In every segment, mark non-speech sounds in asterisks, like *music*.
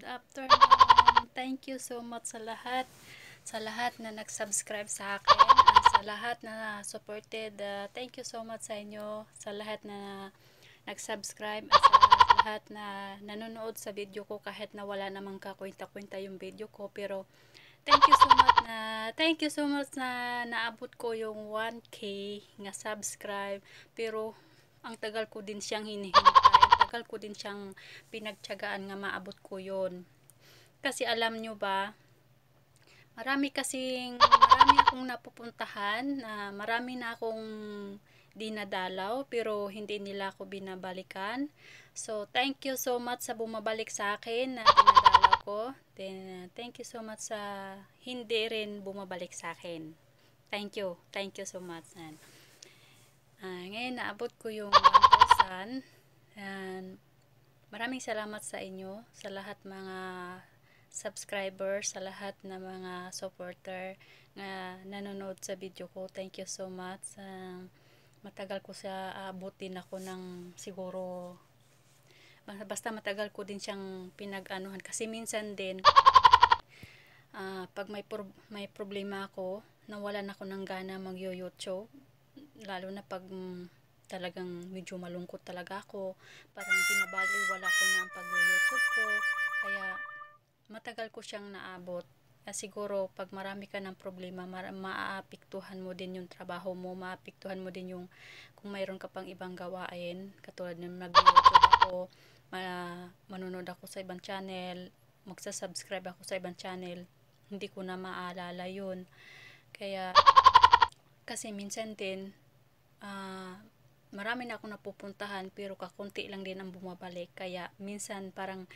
good afternoon. *laughs* Thank you so much sa lahat. Sa lahat na nag-subscribe sa akin. Sa lahat na supported. Uh, thank you so much sa inyo. Sa lahat na nag-subscribe. At sa lahat na nanonood sa video ko kahit na wala namang kakwenta-kwenta yung video ko. Pero thank you so much na thank you so much na naabot ko yung 1k nga subscribe. Pero ang tagal ko din siyang hinihintay matagal ko din siyang pinagtiyagaan nga maabot ko yon Kasi alam nyo ba, marami kasing, marami akong napupuntahan na marami na akong dinadalaw pero hindi nila ako binabalikan. So, thank you so much sa bumabalik sa akin na dinadalaw ko. Then, uh, thank you so much sa hindi rin bumabalik sa akin. Thank you. Thank you so much. And, uh, ah, ngayon, naabot ko yung 1,000. And maraming salamat sa inyo, sa lahat mga subscriber, sa lahat na mga supporter na nanonood sa video ko. Thank you so much. Uh, matagal ko siya aabutin uh, ako ng siguro basta matagal ko din siyang pinag-anuhan kasi minsan din uh, pag may pro may problema ako nawalan ako ng gana mag-youtube lalo na pag mm, talagang medyo malungkot talaga ako. Parang pinabali, wala ko na ang pag-YouTube ko. Kaya matagal ko siyang naabot. Uh, siguro pag marami ka ng problema, ma- maaapektuhan mo din yung trabaho mo, maapektuhan mo din yung kung mayroon ka pang ibang gawain, katulad ng mag-YouTube ako, ma- manunod ako sa ibang channel, magsasubscribe ako sa ibang channel, hindi ko na maalala yun. Kaya, kasi minsan din, uh, marami na akong napupuntahan pero kakunti lang din ang bumabalik kaya minsan parang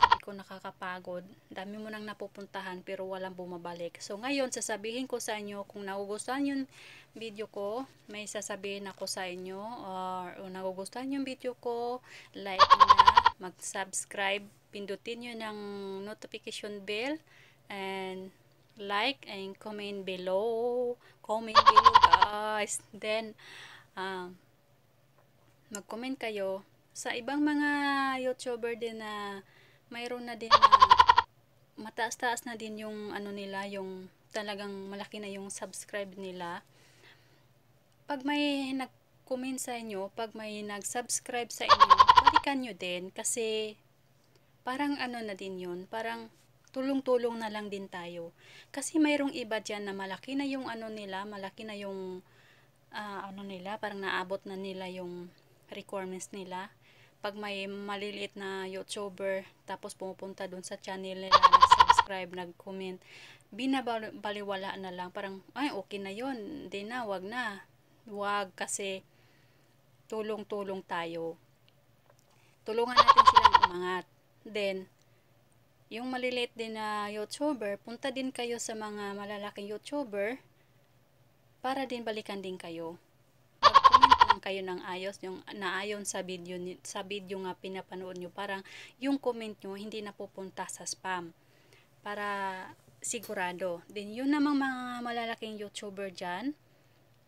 sabi ko nakakapagod dami mo nang napupuntahan pero walang bumabalik so ngayon sasabihin ko sa inyo kung nagugustuhan yung video ko may sasabihin ako sa inyo or, or nagugustuhan yung video ko like na mag subscribe pindutin nyo ng notification bell and like and comment below comment below guys then um, mag-comment kayo sa ibang mga YouTuber din na mayroon na din na mataas-taas na din yung ano nila, yung talagang malaki na yung subscribe nila. Pag may nag-comment sa inyo, pag may nag-subscribe sa inyo, balikan nyo din kasi parang ano na din yun, parang tulong-tulong na lang din tayo. Kasi mayroong iba dyan na malaki na yung ano nila, malaki na yung uh, ano nila, parang naabot na nila yung requirements nila. Pag may maliliit na YouTuber, tapos pumupunta dun sa channel nila, nag-subscribe, nag-comment, binabaliwala na lang. Parang, ay, okay na yon Hindi na, wag na. Wag kasi tulong-tulong tayo. Tulungan natin silang umangat. Then, yung maliliit din na YouTuber, punta din kayo sa mga malalaking YouTuber para din balikan din kayo lang kayo ng ayos yung naayon sa video sa video nga pinapanood nyo parang yung comment nyo hindi napupunta sa spam para sigurado din yun namang mga malalaking youtuber dyan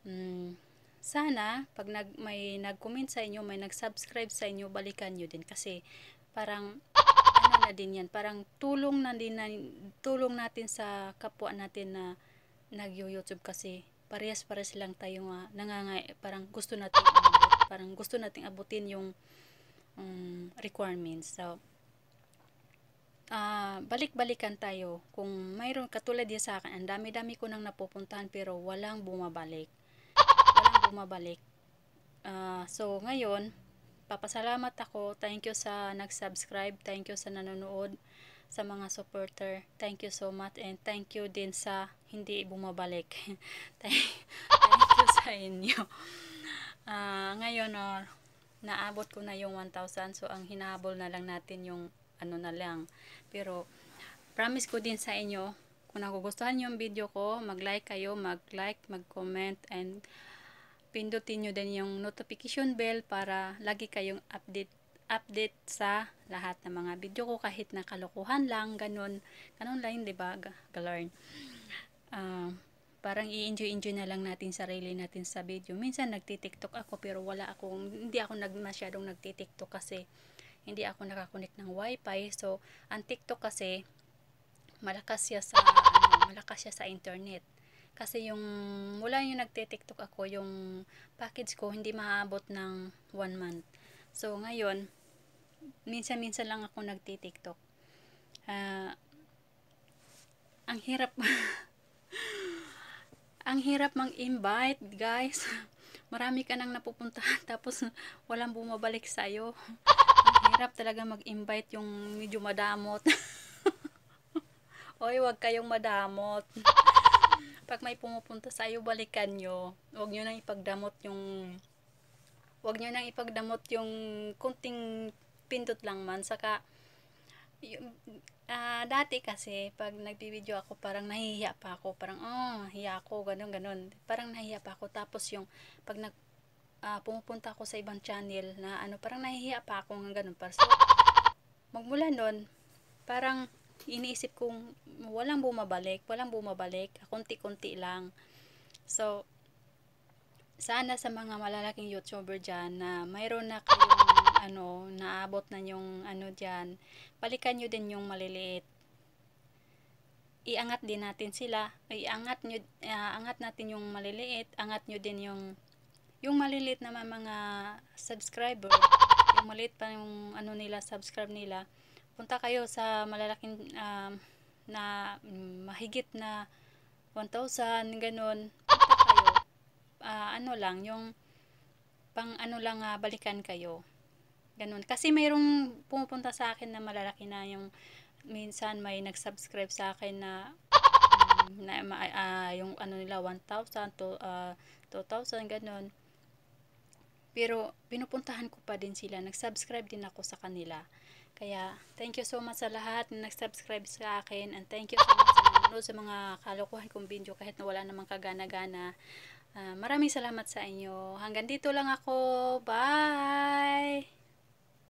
mm, sana pag nag, may nag-comment sa inyo may nag-subscribe sa inyo balikan nyo din kasi parang ano na din yan parang tulong na din na, tulong natin sa kapwa natin na nag-YouTube kasi parehas-parehas lang tayo nga nangangay parang gusto natin parang gusto nating abutin yung um, requirements so uh, balik-balikan tayo kung mayroon katulad din sa akin ang dami-dami ko nang napupuntahan pero walang bumabalik walang bumabalik uh, so ngayon papasalamat ako thank you sa nag-subscribe thank you sa nanonood sa mga supporter thank you so much and thank you din sa hindi bumabalik. *laughs* thank, thank you sa inyo. Uh, ngayon, oh, naabot ko na yung 1,000. So, ang hinahabol na lang natin yung ano na lang. Pero, promise ko din sa inyo, kung nagugustuhan yung video ko, mag-like kayo, mag-like, mag-comment, and pindutin nyo din yung notification bell para lagi kayong update update sa lahat ng mga video ko kahit na kalokohan lang ganun ganun lang 'di ba galorn uh, parang i-enjoy-enjoy na lang natin sarili natin sa video. Minsan nagtitiktok ako pero wala akong, hindi ako nag, masyadong nagtitiktok kasi hindi ako nakakunik ng wifi. So, ang tiktok kasi malakas siya sa, ano, malakas siya sa internet. Kasi yung, mula yung nagtitiktok ako, yung package ko hindi maabot ng one month. So, ngayon, minsan-minsan lang ako nagtitiktok. Uh, ang hirap *laughs* ang hirap mang invite guys. *laughs* Marami ka nang napupuntahan *laughs* tapos walang bumabalik sa'yo. Ang hirap talaga mag-invite yung medyo madamot. *laughs* Oy, wag kayong madamot. Pag may pumupunta sa'yo, balikan nyo. wag nyo nang ipagdamot yung... wag nyo nang ipagdamot yung kunting pindot lang man. Saka, yung, uh, dati kasi, pag nagbibideo ako, parang nahihiya pa ako. Parang, oh, hiya ako, ganun, ganun. Parang nahihiya pa ako. Tapos yung, pag nag, uh, pumupunta ako sa ibang channel na ano, parang nahihiya pa ako ng ganun. Parang, so, magmula nun, parang iniisip kong walang bumabalik, walang bumabalik, konti-konti lang. So, sana sa mga malalaking YouTuber dyan na mayroon na kayong ano, naabot na yung ano dyan, palikan nyo din yung maliliit. Iangat din natin sila. Iangat nyo, uh, angat natin yung maliliit. Angat nyo din yung, yung maliliit na mga subscriber. Yung maliit pa yung ano nila, subscribe nila. Punta kayo sa malalaking, um, na mm, mahigit na 1,000, ganun. Punta kayo. Uh, ano lang, yung pang ano lang uh, balikan kayo. Ganun. Kasi mayroong pumupunta sa akin na malalaki na yung minsan may nag-subscribe sa akin na um, na uh, yung ano nila 1,000 to uh, 2,000 ganun. Pero pinupuntahan ko pa din sila, nag-subscribe din ako sa kanila. Kaya thank you so much sa lahat na nag-subscribe sa akin and thank you so much sa nanonood sa mga kalokohan kong video kahit na wala namang kagana-gana. Uh, maraming salamat sa inyo. Hanggang dito lang ako. Bye!